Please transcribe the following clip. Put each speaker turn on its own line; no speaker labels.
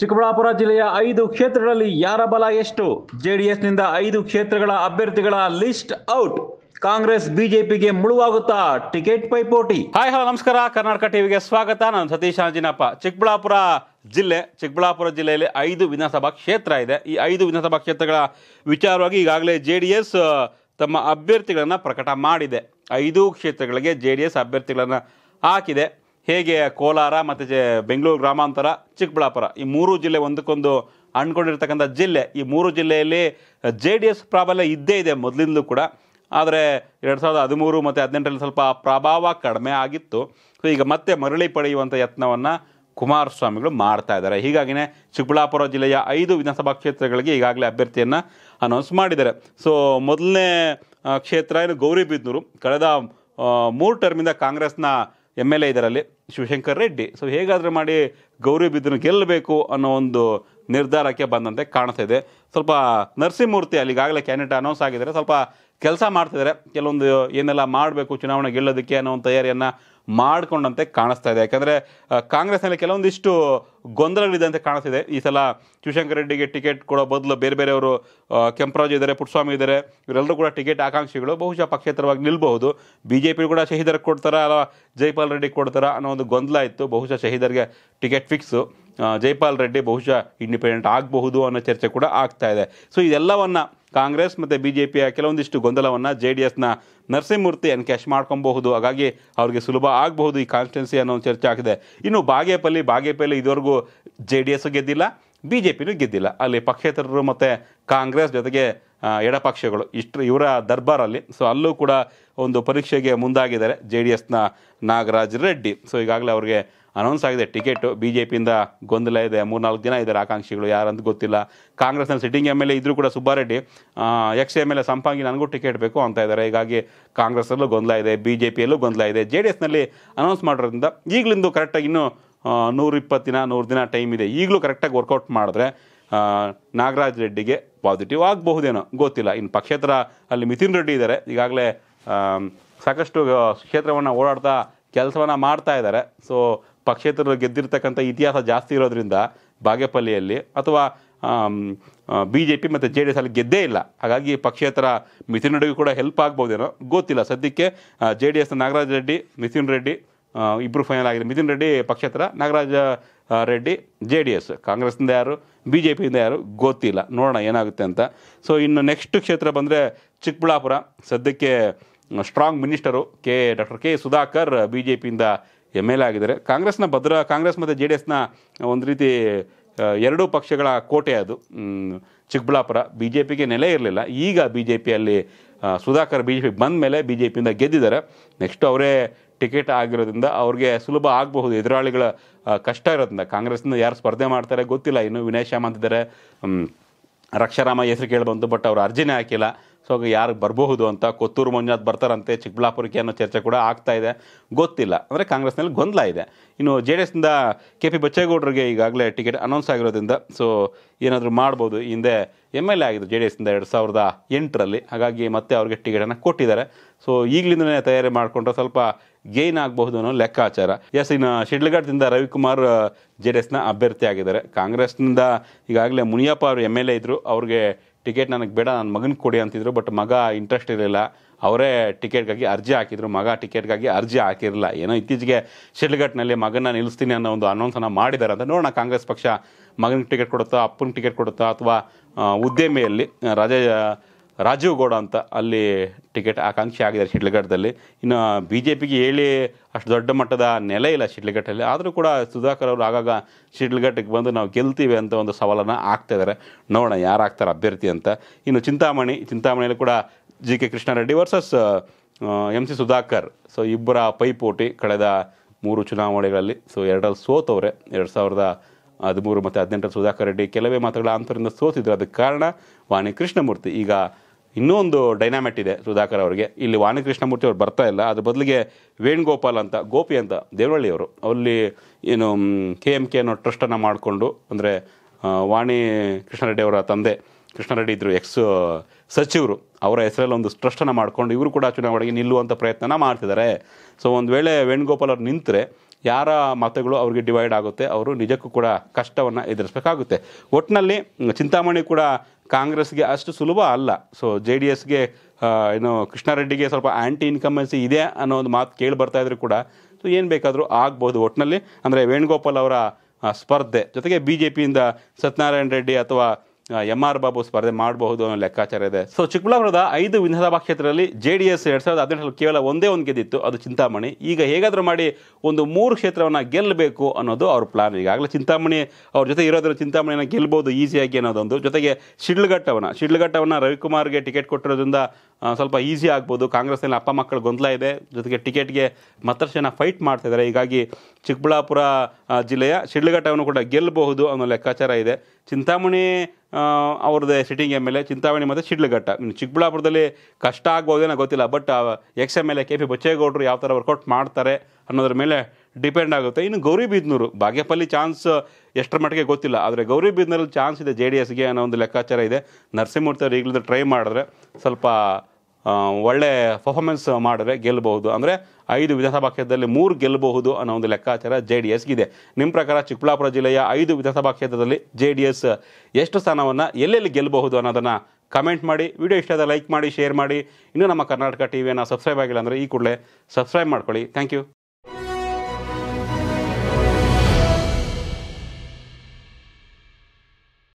ಚಿಕ್ಕಬಳ್ಳಾಪುರ ಜಿಲ್ಲೆಯ ಐದು ಕ್ಷೇತ್ರಗಳಲ್ಲಿ ಯಾರ ಬಲ ಎಷ್ಟು ನಿಂದ ಐದು ಕ್ಷೇತ್ರಗಳ ಅಭ್ಯರ್ಥಿಗಳ ಲಿಸ್ಟ್ ಔಟ್ ಕಾಂಗ್ರೆಸ್ ಬಿಜೆಪಿಗೆ ಮುಳುವಾಗುತ್ತಾ ಟಿಕೆಟ್ ಪೈಪೋಟಿ ಹಾಯ್ ಹಲೋ ನಮಸ್ಕಾರ ಕರ್ನಾಟಕ ಟಿವಿಗೆ ಸ್ವಾಗತ ನಾನು ಸತೀಶ್ ಅಂಜಿನಪ್ಪ ಚಿಕ್ಕಬಳ್ಳಾಪುರ ಜಿಲ್ಲೆ ಚಿಕ್ಕಬಳ್ಳಾಪುರ ಜಿಲ್ಲೆಯಲ್ಲಿ ಐದು ವಿಧಾನಸಭಾ ಕ್ಷೇತ್ರ ಇದೆ ಈ ಐದು ವಿಧಾನಸಭಾ ಕ್ಷೇತ್ರಗಳ ವಿಚಾರವಾಗಿ ಈಗಾಗಲೇ ಜೆ ಡಿ ಎಸ್ ತಮ್ಮ ಅಭ್ಯರ್ಥಿಗಳನ್ನು ಪ್ರಕಟ ಮಾಡಿದೆ ಐದು ಕ್ಷೇತ್ರಗಳಿಗೆ ಜೆ ಡಿ ಎಸ್ ಅಭ್ಯರ್ಥಿಗಳನ್ನು ಹಾಕಿದೆ ಹೇಗೆ ಕೋಲಾರ ಮತ್ತು ಜೆ ಬೆಂಗಳೂರು ಗ್ರಾಮಾಂತರ ಚಿಕ್ಕಬಳ್ಳಾಪುರ ಈ ಮೂರು ಜಿಲ್ಲೆ ಒಂದಕ್ಕೊಂದು ಅಂಡ್ಕೊಂಡಿರ್ತಕ್ಕಂಥ ಜಿಲ್ಲೆ ಈ ಮೂರು ಜಿಲ್ಲೆಯಲ್ಲಿ ಜೆ ಡಿ ಎಸ್ ಪ್ರಾಬಲ್ಯ ಇದ್ದೇ ಇದೆ ಮೊದಲಿಂದಲೂ ಕೂಡ ಆದರೆ ಎರಡು ಸಾವಿರದ ಹದಿಮೂರು ಮತ್ತು ಹದಿನೆಂಟರಲ್ಲಿ ಸ್ವಲ್ಪ ಪ್ರಭಾವ ಕಡಿಮೆ ಆಗಿತ್ತು ಸೊ ಈಗ ಮತ್ತೆ ಮರಳಿ ಪಡೆಯುವಂಥ ಯತ್ನವನ್ನು ಕುಮಾರಸ್ವಾಮಿಗಳು ಮಾಡ್ತಾ ಇದ್ದಾರೆ ಹೀಗಾಗಿನೇ ಚಿಕ್ಕಬಳ್ಳಾಪುರ ಜಿಲ್ಲೆಯ ಐದು ವಿಧಾನಸಭಾ ಕ್ಷೇತ್ರಗಳಿಗೆ ಈಗಾಗಲೇ ಅಭ್ಯರ್ಥಿಯನ್ನು ಅನೌನ್ಸ್ ಮಾಡಿದ್ದಾರೆ ಸೊ ಮೊದಲನೇ ಕ್ಷೇತ್ರ ಏನು ಗೌರಿಬಿದ್ನೂರು ಕಳೆದ ಮೂರು ಟರ್ಮಿಂದ ಕಾಂಗ್ರೆಸ್ನ ಎಮ್ ಎಲ್ ಎ ಇದರಲ್ಲಿ ಶಿವಶಂಕರ್ ರೆಡ್ಡಿ ಸೊ ಹೇಗಾದರೂ ಮಾಡಿ ಗೌರಿ ಬಿದ್ದನ್ನು ಗೆಲ್ಲಬೇಕು ಅನ್ನೋ ಒಂದು ನಿರ್ಧಾರಕ್ಕೆ ಬಂದಂತೆ ಕಾಣ್ತಾ ಇದೆ ಸ್ವಲ್ಪ ನರಸಿಂಹಮೂರ್ತಿ ಅಲ್ಲಿಗಾಗಲೇ ಕ್ಯಾಂಡಿಡೇಟ್ ಅನೌನ್ಸ್ ಆಗಿದ್ದಾರೆ ಸ್ವಲ್ಪ ಕೆಲಸ ಮಾಡ್ತಿದ್ದಾರೆ ಕೆಲವೊಂದು ಏನೆಲ್ಲ ಮಾಡಬೇಕು ಚುನಾವಣೆ ಗೆಲ್ಲೋದಕ್ಕೆ ಅನ್ನೋ ಒಂದು ತಯಾರಿಯನ್ನು ಮಾಡಿಕೊಂಡಂತೆ ಕಾಣಿಸ್ತಾ ಇದೆ ಯಾಕಂದರೆ ಕಾಂಗ್ರೆಸ್ನಲ್ಲಿ ಕೆಲವೊಂದಿಷ್ಟು ಗೊಂದಲಗಳಿದೆ ಅಂತ ಕಾಣಿಸ್ತಿದೆ ಈ ಸಲ ಶಿವಶಂಕರ್ ರೆಡ್ಡಿಗೆ ಟಿಕೆಟ್ ಕೊಡೋ ಬದಲು ಬೇರೆ ಬೇರೆಯವರು ಕೆಂಪರಾಜು ಇದ್ದಾರೆ ಪುಟ್ಸ್ವಾಮಿ ಇದ್ದಾರೆ ಇವರೆಲ್ಲರೂ ಕೂಡ ಟಿಕೆಟ್ ಆಕಾಂಕ್ಷಿಗಳು ಬಹುಶಃ ಪಕ್ಷೇತರವಾಗಿ ನಿಲ್ಬಹುದು ಬಿ ಜೆ ಪಿ ಕೂಡ ಶಹೀದರ್ ಕೊಡ್ತಾರಾ ಅಲ್ಲ ಜೈಪಾಲ್ ರೆಡ್ಡಿ ಕೊಡ್ತಾರಾ ಅನ್ನೋ ಒಂದು ಗೊಂದಲ ಇತ್ತು ಬಹುಶಃ ಶಹೀದರ್ಗೆ ಟಿಕೆಟ್ ಫಿಕ್ಸು ಜೈಪಾಲ್ ರೆಡ್ಡಿ ಬಹುಶಃ ಇಂಡಿಪೆಂಡೆಂಟ್ ಆಗಬಹುದು ಅನ್ನೋ ಚರ್ಚೆ ಕೂಡ ಆಗ್ತಾ ಇದೆ ಸೊ ಇದೆಲ್ಲವನ್ನು ಕಾಂಗ್ರೆಸ್ ಮತ್ತು ಬಿ ಜೆ ಪಿಯ ಕೆಲವೊಂದಿಷ್ಟು ಗೊಂದಲವನ್ನು ಜೆ ಡಿ ಎಸ್ನ ನರಸಿಂಹಮೂರ್ತಿ ಎನ್ಕ್ಯಾಶ್ ಮಾಡ್ಕೊಬಹುದು ಹಾಗಾಗಿ ಅವ್ರಿಗೆ ಸುಲಭ ಆಗಬಹುದು ಈ ಕಾನ್ಸ್ಟಿಟ್ಯೂನ್ಸಿ ಅನ್ನೋ ಒಂದು ಚರ್ಚೆ ಆಗಿದೆ ಇನ್ನು ಬಾಗೇಪಲ್ಲಿ ಬಾಗೇಪಲ್ಲಿ ಇದುವರೆಗೂ ಜೆ ಡಿ ಎಸ್ ಗೆದ್ದಿಲ್ಲ ಬಿ ಜೆ ಪಿನೂ ಗೆದ್ದಿಲ್ಲ ಅಲ್ಲಿ ಪಕ್ಷೇತರರು ಮತ್ತು ಕಾಂಗ್ರೆಸ್ ಜೊತೆಗೆ ಎಡಪಕ್ಷಗಳು ಇಷ್ಟು ಇವರ ದರ್ಬಾರಲ್ಲಿ ಸೊ ಅಲ್ಲೂ ಕೂಡ ಒಂದು ಪರೀಕ್ಷೆಗೆ ಮುಂದಾಗಿದ್ದಾರೆ ಜೆ ಡಿ ಎಸ್ನ ನಾಗರಾಜ್ ರೆಡ್ಡಿ ಸೊ ಈಗಾಗಲೇ ಅವ್ರಿಗೆ ಅನೌನ್ಸ್ ಆಗಿದೆ ಟಿಕೆಟು ಬಿ ಜೆ ಪಿಯಿಂದ ಗೊಂದಲ ಇದೆ ಮೂರ್ನಾಲ್ಕು ದಿನ ಇದ್ದಾರೆ ಆಕಾಂಕ್ಷಿಗಳು ಯಾರಂತೂ ಗೊತ್ತಿಲ್ಲ ಕಾಂಗ್ರೆಸ್ನಲ್ಲಿ ಸಿಟ್ಟಿಂಗ್ ಎಮ್ ಎಲ್ ಎ ಇದ್ರೂ ಕೂಡ Subbareddy X M L A Sampangi ನನಗೂ ಟಿಕೆಟ್ ಬೇಕು ಅಂತ ಇದ್ದಾರೆ ಹೀಗಾಗಿ ಕಾಂಗ್ರೆಸ್ಸಲ್ಲೂ ಗೊಂದಲ ಇದೆ ಬಿ ಜೆ ಪಿಯಲ್ಲೂ ಗೊಂದಲ ಇದೆ ಜೆ ಡಿ ಎಸ್ನಲ್ಲಿ ಅನೌನ್ಸ್ ಮಾಡೋದ್ರಿಂದ ಈಗಲಿಂದು ಕರೆಕ್ಟಾಗಿ ಇನ್ನೂ ನೂರಿಪ್ಪತ್ತು ದಿನ ನೂರು ದಿನ ಟೈಮ್ ಇದೆ ಈಗಲೂ ಕರೆಕ್ಟಾಗಿ ವರ್ಕೌಟ್ ಮಾಡಿದ್ರೆ ನಾಗರಾಜ್ ರೆಡ್ಡಿಗೆ ಪಾಸಿಟಿವ್ ಆಗಬಹುದೇನೋ ಗೊತ್ತಿಲ್ಲ ಇನ್ನು ಪಕ್ಷೇತರ ಅಲ್ಲಿ ಮಿಥಿನ್ ರೆಡ್ಡಿ ಇದ್ದಾರೆ ಈಗಾಗಲೇ ಸಾಕಷ್ಟು ಕ್ಷೇತ್ರವನ್ನು ಓಡಾಡ್ತಾ ಕೆಲಸವನ್ನು ಮಾಡ್ತಾ ಇದ್ದಾರೆ ಸೊ ಪಕ್ಷೇತರ ಗೆದ್ದಿರ್ತಕ್ಕಂಥ ಇತಿಹಾಸ ಜಾಸ್ತಿ ಇರೋದ್ರಿಂದ ಬಾಗೇಪಲ್ಲಿಯಲ್ಲಿ ಅಥವಾ ಬಿ ಜೆ ಪಿ ಮತ್ತು ಜೆ ಡಿ ಎಸ್ ಅಲ್ಲಿ ಗೆದ್ದೇ ಇಲ್ಲ ಹಾಗಾಗಿ ಪಕ್ಷೇತರ ಮಿಥಿನ್ ರೆಡ್ಡಿಗೂ ಕೂಡ ಹೆಲ್ಪ್ ಆಗ್ಬೋದೇನೋ ಗೊತ್ತಿಲ್ಲ ಸದ್ಯಕ್ಕೆ J D S Nagaraj Reddy Mithun Reddy ಇಬ್ಬರು ಫೈನಲ್ ಆಗಿದೆ ಮಿಥಿನ್ ರೆಡ್ಡಿ ಪಕ್ಷೇತರ Nagaraja Reddy J D S ಕಾಂಗ್ರೆಸ್ನಿಂದ ಯಾರು ಬಿ ಜೆ ಪಿಯಿಂದ ಯಾರು ಗೊತ್ತಿಲ್ಲ ನೋಡೋಣ ಏನಾಗುತ್ತೆ ಅಂತ ಸೊ ಇನ್ನು ನೆಕ್ಸ್ಟ್ ಕ್ಷೇತ್ರ ಬಂದರೆ ಚಿಕ್ಕಬಳ್ಳಾಪುರ ಸದ್ಯಕ್ಕೆ strong minister K doctor K Sudhakar B J ಪಿಯಿಂದ ಎಮ್ ಎಲ್ ಎ ಆಗಿದ್ದಾರೆ ಕಾಂಗ್ರೆಸ್ನ ಭದ್ರ ಕಾಂಗ್ರೆಸ್ ಮತ್ತು ಜೆ ಡಿ ಎಸ್ನ ಒಂದು ರೀತಿ ಎರಡೂ ಪಕ್ಷಗಳ ಕೋಟೆ ಅದು ಚಿಕ್ಕಬಳ್ಳಾಪುರ ಬಿ ಜೆ ಪಿಗೆ ನೆಲೆ ಇರಲಿಲ್ಲ ಈಗ ಬಿ ಜೆ ಪಿಯಲ್ಲಿ ಸುಧಾಕರ್ ಬಿ ಜೆ ಪಿ ಬಂದ ಮೇಲೆ ಬಿ ಜೆ ಪಿಯಿಂದ ಗೆದ್ದಿದ್ದಾರೆ ನೆಕ್ಸ್ಟ್ ಅವರೇ ಟಿಕೆಟ್ ಆಗಿರೋದ್ರಿಂದ ಅವ್ರಿಗೆ ಸುಲಭ ಆಗಬಹುದು ಎದುರಾಳಿಗಳ ಕಷ್ಟ ಇರೋದ್ರಿಂದ ಕಾಂಗ್ರೆಸ್ನ ಯಾರು ಸ್ಪರ್ಧೆ ಮಾಡ್ತಾರೆ ಗೊತ್ತಿಲ್ಲ ಇನ್ನು ವಿನಯ್ ಶ್ಯಾಮ್ ಅಂತಿದ್ದಾರೆ ರಕ್ಷಾರಾಮ ಹೆಸರು ಕೇಳಿಬಂತು ಬಟ್ ಅವರು ಅರ್ಜಿನೇ ಹಾಕಿಲ್ಲ ಸೊ ಯಾರು ಬರಬಹುದು ಅಂತ ಕೊತ್ತೂರು ಮಂಜುನಾಥ್ ಬರ್ತಾರಂತೆ ಚಿಕ್ಕಬಳ್ಳಾಪುರಕ್ಕೆ ಅನ್ನೋ ಚರ್ಚೆ ಕೂಡ ಆಗ್ತಾ ಇದೆ ಗೊತ್ತಿಲ್ಲ ಅಂದರೆ ಕಾಂಗ್ರೆಸ್ನಲ್ಲಿ ಗೊಂದಲ ಇದೆ ಇನ್ನು ಜೆ ಡಿ ಎಸ್ನಿಂದ ಕೆ ಪಿ ಬಚ್ಚೇಗೌಡರಿಗೆ ಈಗಾಗಲೇ ಟಿಕೆಟ್ ಅನೌನ್ಸ್ ಆಗಿರೋದ್ರಿಂದ ಸೊ ಏನಾದರೂ ಮಾಡ್ಬೋದು ಹಿಂದೆ ಎಮ್ ಎಲ್ ಎ ಆಗಿದ್ದು ಜೆ ಡಿ ಎಸ್ನಿಂದ ಎರಡು ಸಾವಿರದ ಎಂಟರಲ್ಲಿ ಹಾಗಾಗಿ ಮತ್ತೆ ಅವ್ರಿಗೆ ಟಿಕೆಟನ್ನು ಕೊಟ್ಟಿದ್ದಾರೆ ಸೊ ಈಗಲಿಂದನೇ ತಯಾರಿ ಮಾಡಿಕೊಂಡ್ರೆ ಸ್ವಲ್ಪ ಗೇನ್ ಆಗಬಹುದು ಅನ್ನೋ ಲೆಕ್ಕಾಚಾರ ಎಸ್ ಇನ್ನು ಶಿಡ್ಲಘಟ್ಟದಿಂದ ರವಿಕುಮಾರ್ ಜೆ ಡಿ ಎಸ್ನ ಅಭ್ಯರ್ಥಿ ಆಗಿದ್ದಾರೆ ಕಾಂಗ್ರೆಸ್ನಿಂದ ಈಗಾಗಲೇ ಮುನಿಯಪ್ಪ ಅವರು ಎಮ್ ಎಲ್ ಎ ಇದ್ದರು ಅವ್ರಿಗೆ ಟಿಕೆಟ್ ನನಗೆ ಬೇಡ ನನ್ನ ಮಗನಿಗೆ ಕೊಡಿ ಅಂತಿದ್ರು ಬಟ್ ಮಗ ಇಂಟ್ರೆಸ್ಟ್ ಇರಲಿಲ್ಲ ಅವರೇ ಟಿಕೆಟ್ಗಾಗಿ ಅರ್ಜಿ ಹಾಕಿದ್ರು ಮಗ ಟಿಕೆಟ್ಗಾಗಿ ಅರ್ಜಿ ಹಾಕಿರಲಿಲ್ಲ ಏನೋ ಇತ್ತೀಚೆಗೆ ಶಿಡ್ಲಘಟ್ನಲ್ಲಿ ಮಗನ ನಿಲ್ಲಿಸ್ತೀನಿ ಅನ್ನೋ ಒಂದು ಅನೌನ್ಸನ್ನು ಮಾಡಿದ್ದಾರೆ ಅಂತ ನೋಡೋಣ ಕಾಂಗ್ರೆಸ್ ಪಕ್ಷ ಮಗನಿಗೆ ಟಿಕೆಟ್ ಕೊಡುತ್ತಾ ಅಪ್ಪನಿಗೆ ಟಿಕೆಟ್ ಕೊಡುತ್ತಾ ಅಥವಾ ಉದ್ಯಮಿಯಲ್ಲಿ ರಾಜ ರಾಜೀವ್ ಗೌಡ ಅಂತ ಅಲ್ಲಿ ಟಿಕೆಟ್ ಆಕಾಂಕ್ಷಿ ಆಗಿದ್ದಾರೆ ಶಿಡ್ಲಘಟ್ಟದಲ್ಲಿ ಇನ್ನು ಬಿ ಜೆ ಪಿಗೆ ಹೇಳಿ ಅಷ್ಟು ದೊಡ್ಡ ಮಟ್ಟದ ನೆಲೆ ಇಲ್ಲ ಶಿಡ್ಲಘಟ್ಟಲ್ಲಿ ಆದರೂ ಕೂಡ ಸುಧಾಕರ್ ಅವರು ಆಗಾಗ ಶಿಡ್ಲಘಟ್ಟಕ್ಕೆ ಬಂದು ನಾವು ಗೆಲ್ತೀವಿ ಅಂತ ಒಂದು ಸವಾಲನ್ನು ಇದ್ದಾರೆ ನೋಡೋಣ ಯಾರು ಆಗ್ತಾರೆ ಅಭ್ಯರ್ಥಿ ಅಂತ ಇನ್ನು ಚಿಂತಾಮಣಿ ಚಿಂತಾಮಣಿಯಲ್ಲಿ ಕೂಡ G K Krishnareddy versus M C Sudhakar so ಇಬ್ಬರ ಪೈಪೋಟಿ ಕಳೆದ ಮೂರು ಚುನಾವಣೆಗಳಲ್ಲಿ ಸೊ ಎರಡರಲ್ಲಿ ಸೋತವ್ರೆ ಎರಡು ಸಾವಿರದ ಹದಿಮೂರು ಮತ್ತು ಹದಿನೆಂಟರ ಸುಧಾಕರ್ ರೆಡ್ಡಿ ಕೆಲವೇ ಮಾತುಗಳ ಅಂತರಿಂದ ಸೋತಿದ್ರು ಅದಕ್ಕೆ ಕಾರಣ ವಾಣಿ ಕೃಷ್ಣಮೂರ್ತಿ ಈಗ ಇನ್ನೂ ಒಂದು ಡೈನಾಮೆಟ್ ಇದೆ ಸುಧಾಕರ್ ಅವರಿಗೆ ಇಲ್ಲಿ ವಾಣಿ ಕೃಷ್ಣಮೂರ್ತಿ ಅವ್ರು ಬರ್ತಾ ಇಲ್ಲ ಅದ್ರ ಬದಲಿಗೆ ವೇಣುಗೋಪಾಲ್ ಅಂತ ಗೋಪಿ ಅಂತ ದೇವರಳ್ಳಿ ಅವರು ಅಲ್ಲಿ ಏನು ಕೆ ಎಮ್ ಕೆ ಅನ್ನೋ ಟ್ರಸ್ಟನ್ನು ಮಾಡಿಕೊಂಡು ಅಂದರೆ ವಾಣಿ ರೆಡ್ಡಿ ಅವರ ತಂದೆ ಕೃಷ್ಣಾರೆಡ್ಡಿ ಇದ್ದರು ಎಕ್ಸ್ ಸಚಿವರು ಅವರ ಹೆಸರಲ್ಲಿ ಒಂದು ಟ್ರಸ್ಟನ್ನು ಮಾಡಿಕೊಂಡು ಇವರು ಕೂಡ ಚುನಾವಣೆಗೆ ನಿಲ್ಲುವಂಥ ಪ್ರಯತ್ನನ ಮಾಡ್ತಿದ್ದಾರೆ ಸೊ ಒಂದು ವೇಳೆ ವೇಣುಗೋಪಾಲ್ ಅವ್ರು ನಿಂತರೆ ಯಾರ ಮತಗಳು ಅವ್ರಿಗೆ ಡಿವೈಡ್ ಆಗುತ್ತೆ ಅವರು ನಿಜಕ್ಕೂ ಕೂಡ ಕಷ್ಟವನ್ನು ಎದುರಿಸಬೇಕಾಗುತ್ತೆ ಒಟ್ಟಿನಲ್ಲಿ ಚಿಂತಾಮಣಿ ಕೂಡ ಕಾಂಗ್ರೆಸ್ಗೆ ಅಷ್ಟು ಸುಲಭ ಅಲ್ಲ ಸೊ ಜೆ ಡಿ ಎಸ್ಗೆ ಏನು ಕೃಷ್ಣಾರೆಡ್ಡಿಗೆ ಸ್ವಲ್ಪ ಆ್ಯಂಟಿ ಇನ್ಕಮೆನ್ಸಿ ಇದೆ ಅನ್ನೋ ಒಂದು ಮಾತು ಕೇಳಿ ಬರ್ತಾ ಇದ್ರು ಕೂಡ ಸೊ ಏನು ಬೇಕಾದರೂ ಆಗ್ಬೋದು ಒಟ್ಟಿನಲ್ಲಿ ಅಂದರೆ ವೇಣುಗೋಪಾಲ್ ಅವರ ಸ್ಪರ್ಧೆ ಜೊತೆಗೆ ಬಿ ಜೆ ಪಿಯಿಂದ ಸತ್ಯನಾರಾಯಣ ರೆಡ್ಡಿ ಅಥವಾ ಎಂ ಆರ್ ಬಾಬು ಸ್ಪರ್ಧೆ ಮಾಡಬಹುದು ಅನ್ನೋ ಲೆಕ್ಕಾಚಾರ ಇದೆ ಸೊ ಚಿಕ್ಕಬಳ್ಳಾಪುರದ ಐದು ವಿಧಾನಸಭಾ ಕ್ಷೇತ್ರದಲ್ಲಿ ಜೆ ಡಿ ಎಸ್ ಎರಡ್ ಸಾವಿರದ ಹದಿನೆಂಟರಲ್ಲಿ ಕೇವಲ ಒಂದೇ ಒಂದು ಗೆದ್ದಿತ್ತು ಅದು ಚಿಂತಾಮಣಿ ಈಗ ಹೇಗಾದರೂ ಮಾಡಿ ಒಂದು ಮೂರು ಕ್ಷೇತ್ರವನ್ನು ಗೆಲ್ಲಬೇಕು ಅನ್ನೋದು ಅವ್ರ ಪ್ಲಾನ್ ಈಗಾಗಲೇ ಚಿಂತಾಮಣಿ ಅವ್ರ ಜೊತೆ ಇರೋದ್ರ ಚಿಂತಾಮಣಿಯನ್ನು ಗೆಲ್ಬೋದು ಈಸಿಯಾಗಿ ಅನ್ನೋದೊಂದು ಜೊತೆಗೆ ಶಿಡ್ಲಘಟ್ಟವನ್ನು ಶಿಡ್ಲಘಟ್ಟವನ್ನು ರವಿಕುಮಾರ್ಗೆ ಟಿಕೆಟ್ ಕೊಟ್ಟಿರೋದ್ರಿಂದ ಸ್ವಲ್ಪ ಈಸಿ ಆಗ್ಬೋದು ಕಾಂಗ್ರೆಸ್ನಲ್ಲಿ ಅಪ್ಪ ಮಕ್ಕಳು ಗೊಂದಲ ಇದೆ ಜೊತೆಗೆ ಟಿಕೆಟ್ಗೆ ಮತ್ತಷ್ಟು ಜನ ಫೈಟ್ ಮಾಡ್ತಿದ್ದಾರೆ ಹೀಗಾಗಿ ಚಿಕ್ಕಬಳ್ಳಾಪುರ ಜಿಲ್ಲೆಯ ಶಿಡ್ಲಘಟ್ಟವನ್ನು ಕೂಡ ಗೆಲ್ಲಬಹುದು ಅನ್ನೋ ಲೆಕ್ಕಾಚಾರ ಇದೆ ಚಿಂತಾಮಣಿ ಅವ್ರದ್ದು sitting M L A Chintamani ಮತ್ತು ಶಿಡ್ಲಘಟ್ಟ ಚಿಕ್ಕಬಳ್ಳಾಪುರದಲ್ಲಿ ಕಷ್ಟ ಆಗ್ಬೋದೇನೋ ಗೊತ್ತಿಲ್ಲ but X M L A K P ಬಚ್ಚೇಗೌಡರು ಯಾವ ಥರ ವರ್ಕೌಟ್ ಮಾಡ್ತಾರೆ ಅನ್ನೋದ್ರ ಮೇಲೆ ಡಿಪೆಂಡ್ ಆಗುತ್ತೆ ಇನ್ನು ಗೌರಿಬಿದ್ನೂರು ಭಾಗ್ಯಪಲ್ಲಿ ಚಾನ್ಸ್ ಎಷ್ಟರ ಮಟ್ಟಿಗೆ ಗೊತ್ತಿಲ್ಲ ಆದರೆ ಗೌರಿಬಿದ್ನೂರಲ್ಲಿ ಚಾನ್ಸ್ ಇದೆ ಜೆ ಡಿ ಎಸ್ಗೆ ಅನ್ನೋ ಒಂದು ಲೆಕ್ಕಾಚಾರ ಇದೆ ನರಸಿಂಹಮೂರ್ತಿ ಅವರು ಈಗಲೂ ಟ್ರೈ ಮಾಡಿದ್ರೆ ಸ್ವಲ್ಪ ಒಳ್ಳೆ ಪರ್ಫಾರ್ಮೆನ್ಸ್ ಮಾಡಿದ್ರೆ ಗೆಲ್ಲಬಹುದು ಅಂದರೆ ಐದು ವಿಧಾನಸಭಾ ಕ್ಷೇತ್ರದಲ್ಲಿ ಮೂರು ಗೆಲ್ಲಬಹುದು ಅನ್ನೋ ಒಂದು ಲೆಕ್ಕಾಚಾರ ಜೆ ಡಿ ಇದೆ ನಿಮ್ಮ ಪ್ರಕಾರ ಚಿಕ್ಕಬಳ್ಳಾಪುರ ಜಿಲ್ಲೆಯ ಐದು ವಿಧಾನಸಭಾ ಕ್ಷೇತ್ರದಲ್ಲಿ ಜೆ ಡಿ ಎಸ್ ಎಷ್ಟು ಸ್ಥಾನವನ್ನು ಎಲ್ಲೆಲ್ಲಿ ಗೆಲ್ಲಬಹುದು ಅನ್ನೋದನ್ನು ಕಮೆಂಟ್ ಮಾಡಿ ವಿಡಿಯೋ ಇಷ್ಟ ಆದ ಲೈಕ್ ಮಾಡಿ ಶೇರ್ ಮಾಡಿ ಇನ್ನೂ ನಮ್ಮ ಕರ್ನಾಟಕ ವಿಯನ್ನು ಸಬ್ಸ್ಕ್ರೈಬ್ ಆಗಿಲ್ಲ ಅಂದರೆ ಈ ಕೂಡಲೇ ಸಬ್ಸ್ಕ್ರೈಬ್ ಮಾಡ್ಕೊಳ್ಳಿ ಥ್ಯಾಂಕ್ ಯು